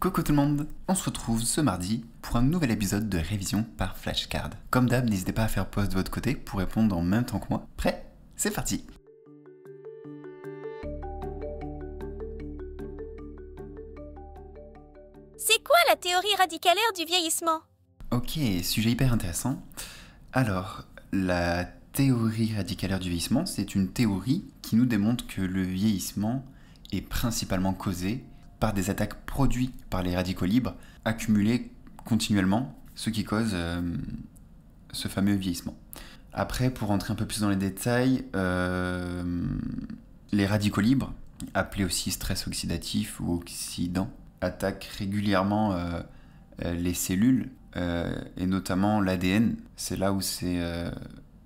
Coucou tout le monde On se retrouve ce mardi pour un nouvel épisode de révision par flashcard. Comme d'hab, n'hésitez pas à faire pause de votre côté pour répondre en même temps que moi. Prêt C'est parti C'est quoi la théorie radicalaire du vieillissement Ok, sujet hyper intéressant. Alors, la théorie radicalaire du vieillissement, c'est une théorie qui nous démontre que le vieillissement est principalement causé par des attaques produites par les radicaux libres, accumulées continuellement, ce qui cause euh, ce fameux vieillissement. Après, pour rentrer un peu plus dans les détails, euh, les radicaux libres, appelés aussi stress oxydatif ou oxydant, attaquent régulièrement euh, les cellules et notamment l'ADN. C'est là où c'est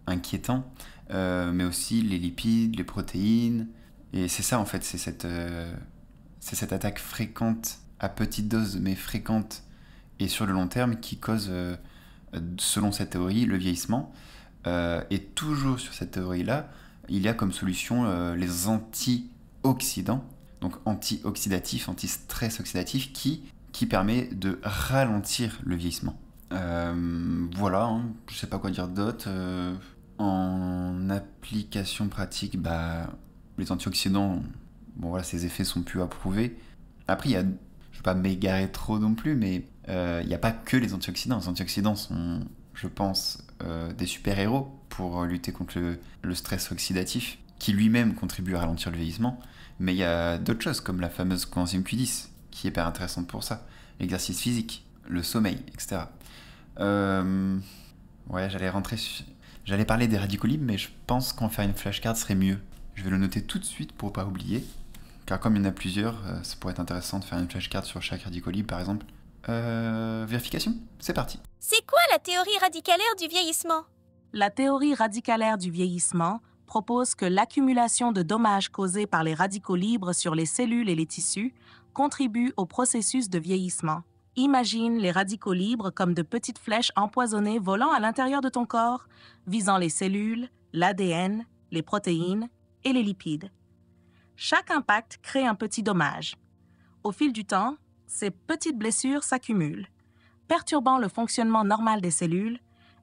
inquiétant, mais aussi les lipides, les protéines. Et c'est ça en fait, c'est cette c'est cette attaque fréquente, à petite dose, mais fréquente et sur le long terme, qui cause, euh, selon cette théorie, le vieillissement. Euh, et toujours sur cette théorie-là, il y a comme solution euh, les antioxydants, donc antioxydatifs, anti-stress oxydatifs, qui, qui permet de ralentir le vieillissement. voilà, je hein. je sais pas quoi dire d'autre. en application pratique, bah, les antioxydants, bon voilà, ces effets sont plus approuvés. Après, il y a, je veux pas m'égarer trop non plus, mais euh, il n'y a pas que les antioxydants. Les antioxydants sont, je pense, euh, des super-héros pour lutter contre le, stress oxydatif, qui lui-même contribue à ralentir le vieillissement. Mais il y a d'autres choses, comme la fameuse coenzyme Q10, qui est hyper intéressante pour ça. L'exercice physique, le sommeil, etc. Euh, ouais, j'allais rentrer. J'allais parler des radicaux mais je pense qu'en faire une flashcard serait mieux. Je vais le noter tout de suite pour pas oublier comme il y en a plusieurs, euh, ça pourrait être intéressant de faire une flashcard sur chaque radicolibre par exemple. Euh, vérification C'est parti. C'est quoi la théorie radicalaire du vieillissement La théorie radicalaire du vieillissement propose que l'accumulation de dommages causés par les radicaux libres sur les cellules et les tissus contribue au processus de vieillissement. Imagine les radicaux libres comme de petites flèches empoisonnées volant à l'intérieur de ton corps, visant les cellules, l'ADN, les protéines et les lipides. Chaque impact crée un petit dommage. Au fil du temps, ces petites blessures s'accumulent, perturbant le fonctionnement normal des cellules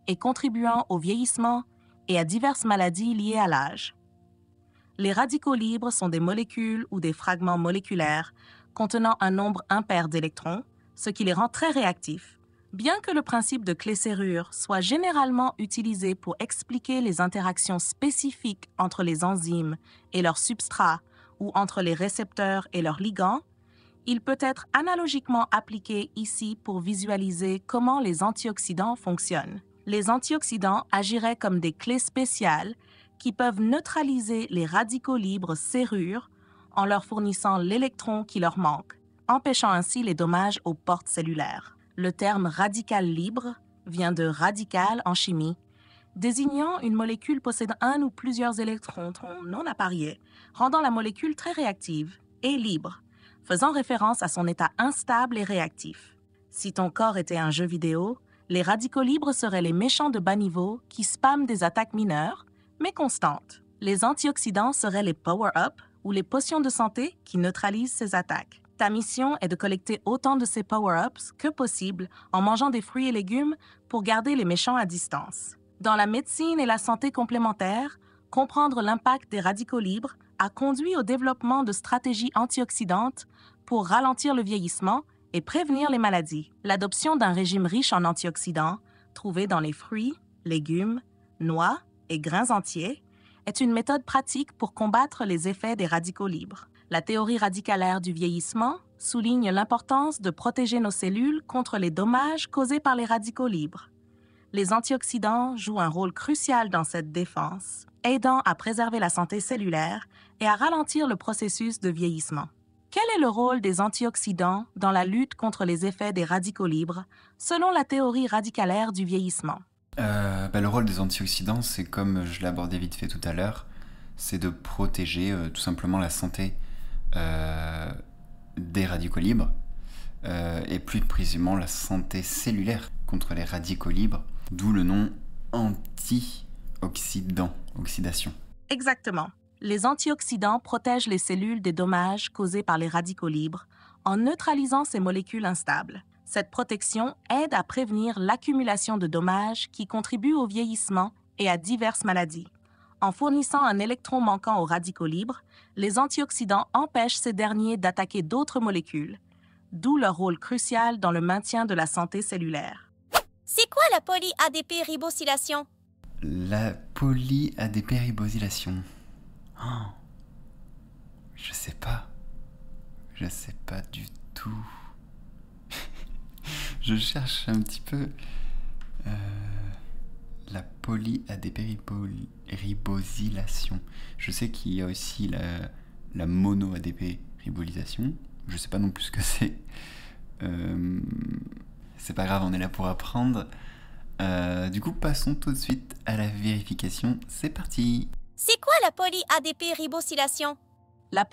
et contribuant au vieillissement et à diverses maladies liées à l'âge. Les radicaux libres sont des molécules ou des fragments moléculaires contenant un nombre impair d'électrons, ce qui les rend très réactifs. Bien que le principe de clé-serrure soit généralement utilisé pour expliquer les interactions spécifiques entre les enzymes et leurs substrats ou entre les récepteurs et leurs ligands, il peut être analogiquement appliqué ici pour visualiser comment les antioxydants fonctionnent. Les antioxydants agiraient comme des clés spéciales qui peuvent neutraliser les radicaux libres serrures en leur fournissant l'électron qui leur manque, empêchant ainsi les dommages aux portes cellulaires. Le terme radical libre vient de radical en chimie désignant une molécule possédant un ou plusieurs électrons non appariés, rendant la molécule très réactive et libre, faisant référence à son état instable et réactif. Si ton corps était un jeu vidéo, les radicaux libres seraient les méchants de bas niveau qui spamment des attaques mineures, mais constantes. Les antioxydants seraient les power ups ou les potions de santé qui neutralisent ces attaques. Ta mission est de collecter autant de ces power-ups que possible en mangeant des fruits et légumes pour garder les méchants à distance. Dans la médecine et la santé complémentaire, comprendre l'impact des radicaux libres a conduit au développement de stratégies antioxydantes pour ralentir le vieillissement et prévenir les maladies. L'adoption d'un régime riche en antioxydants, trouvé dans les fruits, légumes, noix et grains entiers, est une méthode pratique pour combattre les effets des radicaux libres. La théorie radicalaire du vieillissement souligne l'importance de protéger nos cellules contre les dommages causés par les radicaux libres les antioxydants jouent un rôle crucial dans cette défense, aidant à préserver la santé cellulaire et à ralentir le processus de vieillissement. Quel est le rôle des antioxydants dans la lutte contre les effets des radicaux libres, selon la théorie radicalaire du vieillissement euh, ben, Le rôle des antioxydants, c'est comme je l'abordais vite fait tout à l'heure, c'est de protéger euh, tout simplement la santé euh, des radicaux libres, et plus précisément la santé cellulaire contre les radicaux libres d'où le nom antioxydant, oxydation. Exactement. Les antioxydants protègent les cellules des dommages causés par les radicaux libres en neutralisant ces molécules instables. Cette protection aide à prévenir l'accumulation de dommages qui contribuent au vieillissement et à diverses maladies. En fournissant un électron manquant aux radicaux libres, les antioxydants empêchent ces derniers d'attaquer d'autres molécules, d'où leur rôle crucial dans le maintien de la santé cellulaire. C'est quoi la poly-ADP ribosylation La ribosylation Oh. Je sais pas. Je sais pas du tout. je cherche un petit peu. La Euh, la ribosylation. Je sais qu'il y a aussi la, la ribosylation. Je sais pas non plus ce que c'est. Euh, c'est pas grave, on est là pour apprendre. Euh, du coup, passons tout de suite à la vérification. C'est parti C'est quoi la ribosylation La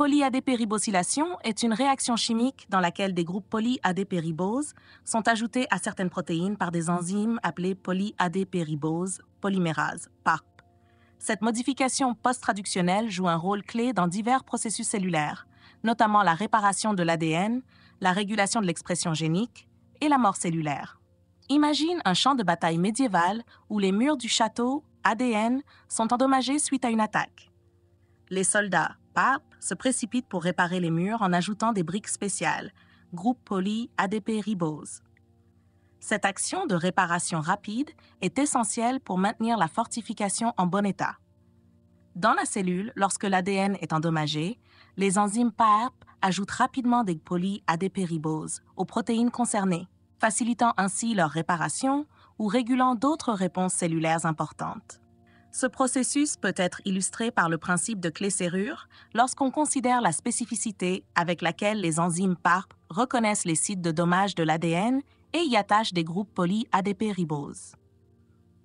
ribosylation est une réaction chimique dans laquelle des groupes ribose sont ajoutés à certaines protéines par des enzymes appelées ribose polymérase, PARP. Cette modification post-traductionnelle joue un rôle clé dans divers processus cellulaires, notamment la réparation de l'ADN, la régulation de l'expression génique, et la mort cellulaire. Imagine un champ de bataille médiéval où les murs du château, ADN, sont endommagés suite à une attaque. Les soldats, PAP, se précipitent pour réparer les murs en ajoutant des briques spéciales, groupe poly ADP ribose. Cette action de réparation rapide est essentielle pour maintenir la fortification en bon état. Dans la cellule, lorsque l'ADN est endommagé, les enzymes PARP ajoutent rapidement des poly à aux protéines concernées, facilitant ainsi leur réparation ou régulant d'autres réponses cellulaires importantes. Ce processus peut être illustré par le principe de clé-serrure lorsqu'on considère la spécificité avec laquelle les enzymes PARP reconnaissent les sites de dommage de l'ADN et y attachent des groupes polyadépériboses.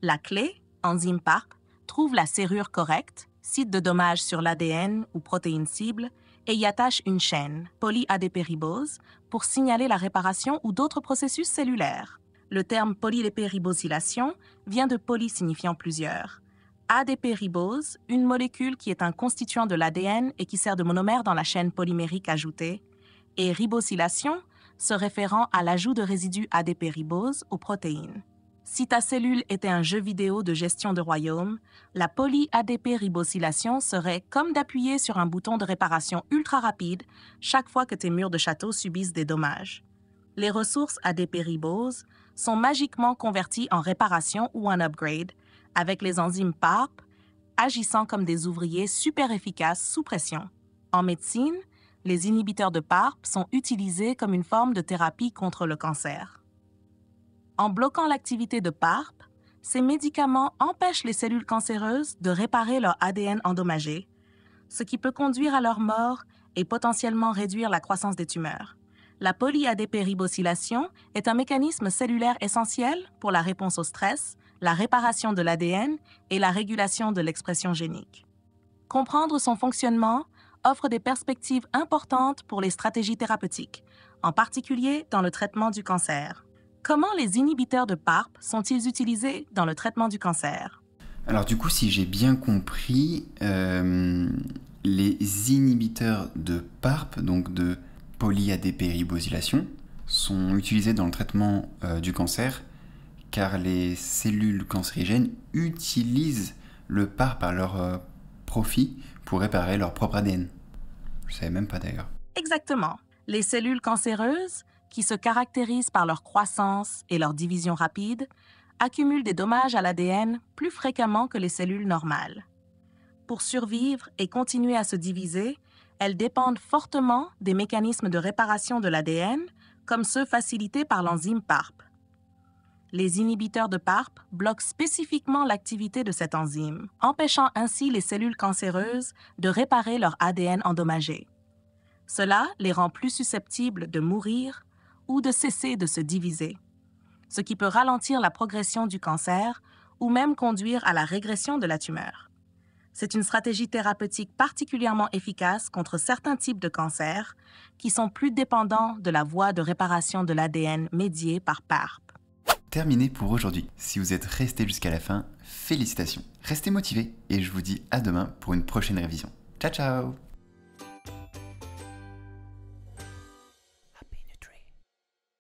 La clé, enzyme PARP, trouve la serrure correcte, site de dommage sur l'ADN ou protéine cible, et y attache une chaîne, polyadépéribose, pour signaler la réparation ou d'autres processus cellulaires. Le terme polydépéribosylation vient de poly signifiant plusieurs. Adépéribose, une molécule qui est un constituant de l'ADN et qui sert de monomère dans la chaîne polymérique ajoutée, et ribosylation, se référant à l'ajout de résidus adépéribose aux protéines. Si ta cellule était un jeu vidéo de gestion de royaume, la poly-ADP ribosylation serait comme d'appuyer sur un bouton de réparation ultra rapide chaque fois que tes murs de château subissent des dommages. Les ressources ADP ribose sont magiquement converties en réparation ou en upgrade avec les enzymes PARP agissant comme des ouvriers super efficaces sous pression. En médecine, les inhibiteurs de PARP sont utilisés comme une forme de thérapie contre le cancer. En bloquant l'activité de PARP, ces médicaments empêchent les cellules cancéreuses de réparer leur ADN endommagé, ce qui peut conduire à leur mort et potentiellement réduire la croissance des tumeurs. La ribosylation est un mécanisme cellulaire essentiel pour la réponse au stress, la réparation de l'ADN et la régulation de l'expression génique. Comprendre son fonctionnement offre des perspectives importantes pour les stratégies thérapeutiques, en particulier dans le traitement du cancer. Comment les inhibiteurs de PARP sont-ils utilisés dans le traitement du cancer Alors du coup, si j'ai bien compris, euh, les inhibiteurs de PARP, donc de polyadépéribosylation, sont utilisés dans le traitement euh, du cancer car les cellules cancérigènes utilisent le PARP à leur euh, profit pour réparer leur propre ADN. Je savais même pas d'ailleurs. Exactement. Les cellules cancéreuses qui se caractérisent par leur croissance et leur division rapide, accumulent des dommages à l'ADN plus fréquemment que les cellules normales. Pour survivre et continuer à se diviser, elles dépendent fortement des mécanismes de réparation de l'ADN, comme ceux facilités par l'enzyme PARP. Les inhibiteurs de PARP bloquent spécifiquement l'activité de cette enzyme, empêchant ainsi les cellules cancéreuses de réparer leur ADN endommagé. Cela les rend plus susceptibles de mourir ou de cesser de se diviser, ce qui peut ralentir la progression du cancer ou même conduire à la régression de la tumeur. C'est une stratégie thérapeutique particulièrement efficace contre certains types de cancers qui sont plus dépendants de la voie de réparation de l'ADN médiée par PARP. Terminé pour aujourd'hui. Si vous êtes resté jusqu'à la fin, félicitations. Restez motivés et je vous dis à demain pour une prochaine révision. Ciao ciao